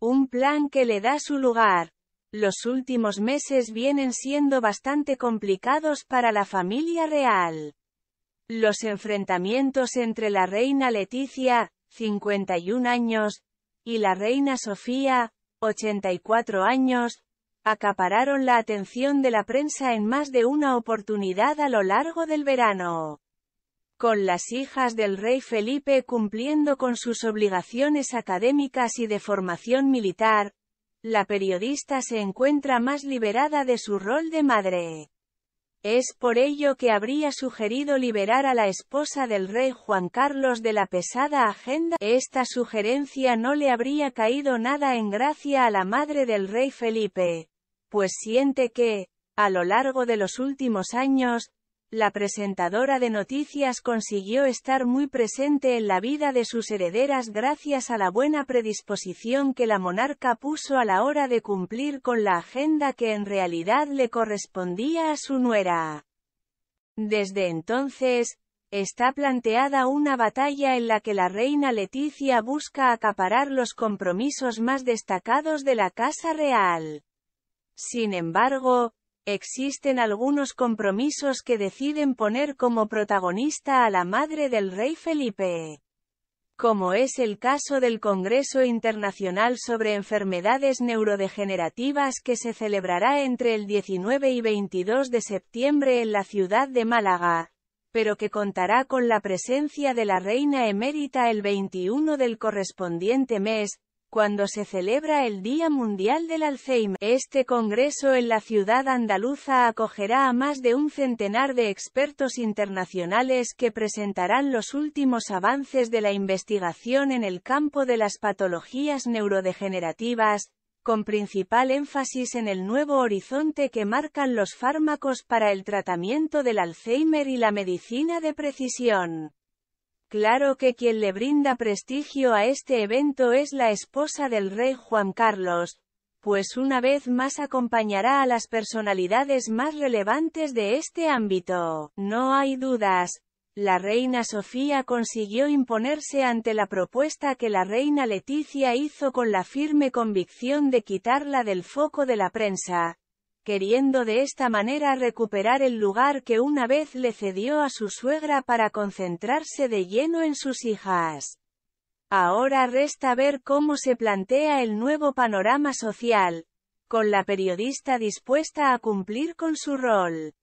Un plan que le da su lugar. Los últimos meses vienen siendo bastante complicados para la familia real. Los enfrentamientos entre la reina Leticia, 51 años, y la reina Sofía, 84 años, acapararon la atención de la prensa en más de una oportunidad a lo largo del verano con las hijas del rey Felipe cumpliendo con sus obligaciones académicas y de formación militar, la periodista se encuentra más liberada de su rol de madre. Es por ello que habría sugerido liberar a la esposa del rey Juan Carlos de la pesada agenda. Esta sugerencia no le habría caído nada en gracia a la madre del rey Felipe, pues siente que, a lo largo de los últimos años, la presentadora de noticias consiguió estar muy presente en la vida de sus herederas gracias a la buena predisposición que la monarca puso a la hora de cumplir con la agenda que en realidad le correspondía a su nuera. Desde entonces, está planteada una batalla en la que la reina Leticia busca acaparar los compromisos más destacados de la Casa Real. Sin embargo, Existen algunos compromisos que deciden poner como protagonista a la madre del rey Felipe como es el caso del Congreso Internacional sobre Enfermedades Neurodegenerativas que se celebrará entre el 19 y 22 de septiembre en la ciudad de Málaga, pero que contará con la presencia de la reina emérita el 21 del correspondiente mes, cuando se celebra el Día Mundial del Alzheimer. Este congreso en la ciudad andaluza acogerá a más de un centenar de expertos internacionales que presentarán los últimos avances de la investigación en el campo de las patologías neurodegenerativas, con principal énfasis en el nuevo horizonte que marcan los fármacos para el tratamiento del Alzheimer y la medicina de precisión. Claro que quien le brinda prestigio a este evento es la esposa del rey Juan Carlos, pues una vez más acompañará a las personalidades más relevantes de este ámbito. No hay dudas, la reina Sofía consiguió imponerse ante la propuesta que la reina Leticia hizo con la firme convicción de quitarla del foco de la prensa, queriendo de esta manera recuperar el lugar que una vez le cedió a su suegra para concentrarse de lleno en sus hijas. Ahora resta ver cómo se plantea el nuevo panorama social, con la periodista dispuesta a cumplir con su rol.